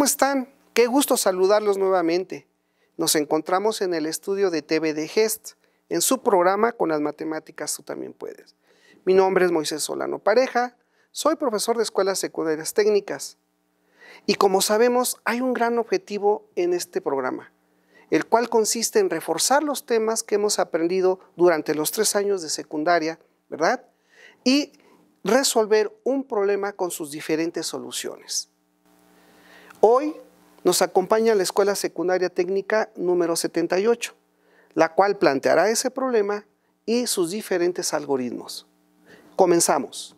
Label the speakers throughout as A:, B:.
A: ¿Cómo están? Qué gusto saludarlos nuevamente. Nos encontramos en el estudio de TV de Gest, en su programa Con las matemáticas tú también puedes. Mi nombre es Moisés Solano Pareja, soy profesor de escuelas secundarias técnicas. Y como sabemos, hay un gran objetivo en este programa, el cual consiste en reforzar los temas que hemos aprendido durante los tres años de secundaria, ¿verdad? Y resolver un problema con sus diferentes soluciones. Hoy nos acompaña la Escuela Secundaria Técnica número 78, la cual planteará ese problema y sus diferentes algoritmos. Comenzamos.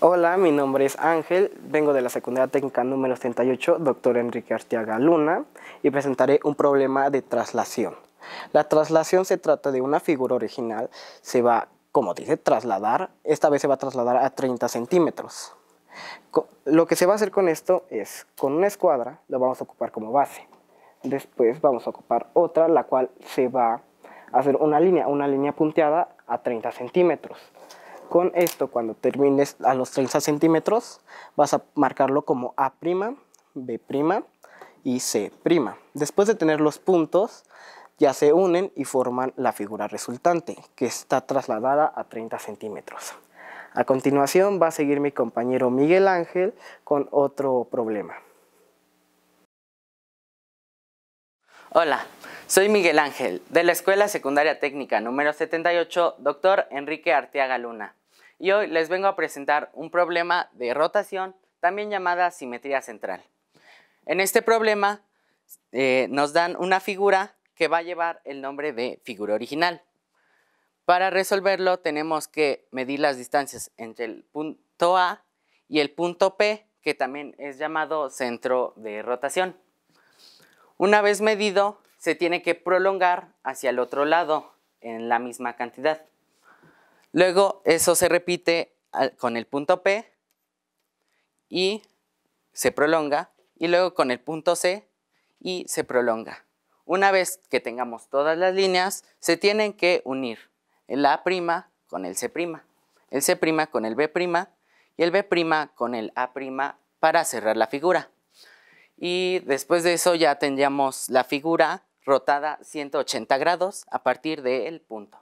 B: Hola, mi nombre es Ángel, vengo de la Secundaria Técnica número 78, doctor Enrique Arteaga Luna, y presentaré un problema de traslación. La traslación se trata de una figura original, se va, como dice, trasladar, esta vez se va a trasladar a 30 centímetros. Lo que se va a hacer con esto es, con una escuadra lo vamos a ocupar como base. Después vamos a ocupar otra, la cual se va a hacer una línea, una línea punteada a 30 centímetros. Con esto, cuando termines a los 30 centímetros, vas a marcarlo como A', B' y C'. Después de tener los puntos, ya se unen y forman la figura resultante, que está trasladada a 30 centímetros. A continuación va a seguir mi compañero Miguel Ángel con otro problema. Hola, soy Miguel Ángel, de la Escuela Secundaria Técnica número 78, doctor Enrique Arteaga Luna. Y hoy les vengo a presentar un problema de rotación, también llamada simetría central. En este problema eh, nos dan una figura que va a llevar el nombre de figura original. Para resolverlo tenemos que medir las distancias entre el punto A y el punto P, que también es llamado centro de rotación. Una vez medido, se tiene que prolongar hacia el otro lado en la misma cantidad. Luego eso se repite con el punto P y se prolonga y luego con el punto C y se prolonga. Una vez que tengamos todas las líneas, se tienen que unir el A' con el C', el C' con el B' y el B' con el A' para cerrar la figura. Y después de eso ya tendríamos la figura rotada 180 grados a partir del punto.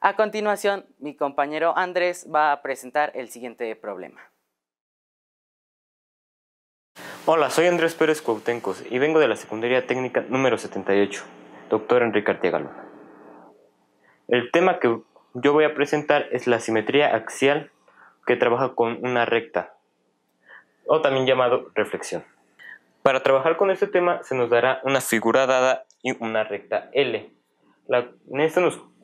B: A continuación, mi compañero Andrés va a presentar el siguiente problema.
C: Hola, soy Andrés Pérez Cuautencos y vengo de la Secundaria Técnica número 78, doctor Enrique Artiega el tema que yo voy a presentar es la simetría axial que trabaja con una recta, o también llamado reflexión. Para trabajar con este tema se nos dará una figura dada y una recta L.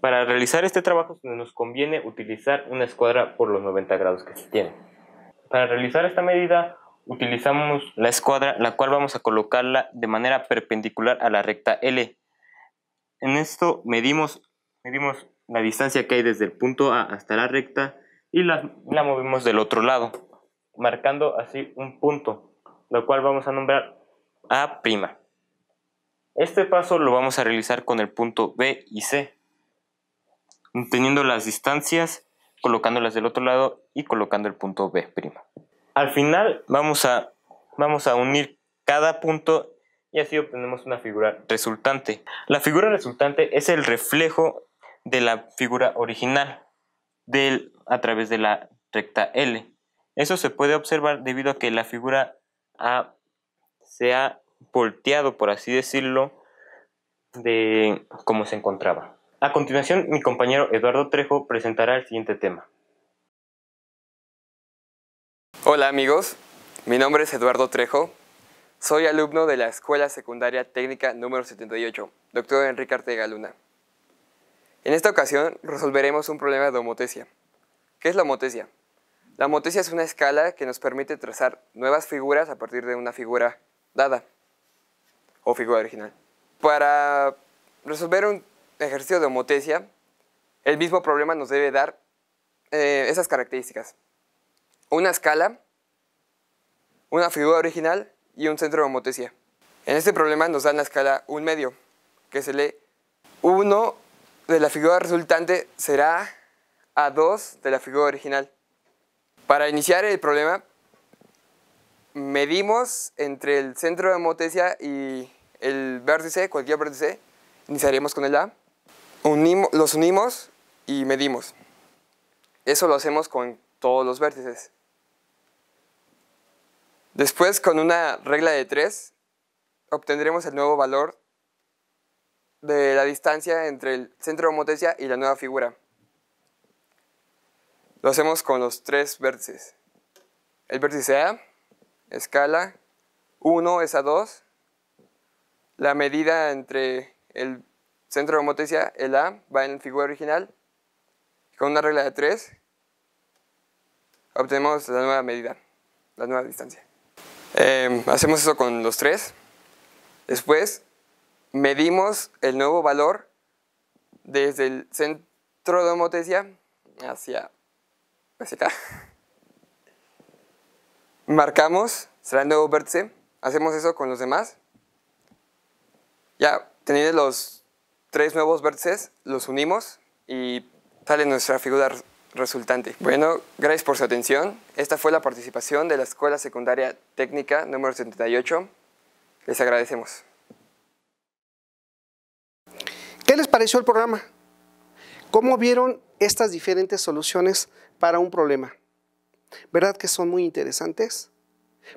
C: para realizar este trabajo nos conviene utilizar una escuadra por los 90 grados que se tiene. Para realizar esta medida utilizamos la escuadra, la cual vamos a colocarla de manera perpendicular a la recta L. En esto medimos Medimos la distancia que hay desde el punto A hasta la recta y la, la movimos del otro lado, marcando así un punto, lo cual vamos a nombrar A'. Este paso lo vamos a realizar con el punto B y C, teniendo las distancias, colocándolas del otro lado y colocando el punto B'. Al final vamos a, vamos a unir cada punto y así obtenemos una figura resultante. La figura resultante es el reflejo de la figura original del, a través de la recta L. Eso se puede observar debido a que la figura A se ha volteado, por así decirlo, de cómo se encontraba. A continuación, mi compañero Eduardo Trejo presentará el siguiente tema.
D: Hola amigos, mi nombre es Eduardo Trejo, soy alumno de la Escuela Secundaria Técnica número 78, doctor Enrique Artega Luna. En esta ocasión resolveremos un problema de homotesia. ¿Qué es la homotesia? La homotesia es una escala que nos permite trazar nuevas figuras a partir de una figura dada o figura original. Para resolver un ejercicio de homotesia, el mismo problema nos debe dar eh, esas características. Una escala, una figura original y un centro de homotesia. En este problema nos dan la escala 1 medio, que se lee 1 de la figura resultante será A2 de la figura original. Para iniciar el problema, medimos entre el centro de motesia y el vértice, cualquier vértice, iniciaremos con el A, unimos, los unimos y medimos. Eso lo hacemos con todos los vértices. Después, con una regla de 3, obtendremos el nuevo valor de la distancia entre el centro de homotecia y la nueva figura. Lo hacemos con los tres vértices. El vértice A, escala 1 es a 2, la medida entre el centro de homotecia, el A, va en la figura original, con una regla de 3, obtenemos la nueva medida, la nueva distancia. Eh, hacemos eso con los tres. Después medimos el nuevo valor desde el centro de homotesia hacia, acá. Marcamos, será el nuevo vértice. Hacemos eso con los demás. Ya teniendo los tres nuevos vértices, los unimos y sale nuestra figura resultante. Bueno, gracias por su atención. Esta fue la participación de la Escuela Secundaria Técnica número 78. Les agradecemos.
A: les pareció el programa? ¿Cómo vieron estas diferentes soluciones para un problema? ¿Verdad que son muy interesantes?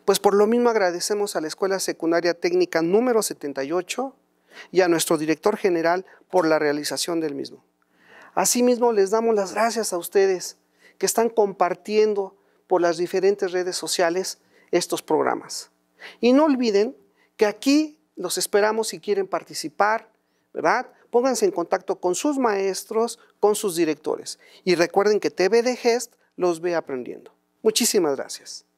A: Pues por lo mismo agradecemos a la Escuela Secundaria Técnica número 78 y a nuestro director general por la realización del mismo. Asimismo, les damos las gracias a ustedes que están compartiendo por las diferentes redes sociales estos programas. Y no olviden que aquí los esperamos si quieren participar, ¿verdad? pónganse en contacto con sus maestros, con sus directores. Y recuerden que TV de Gest los ve aprendiendo. Muchísimas gracias.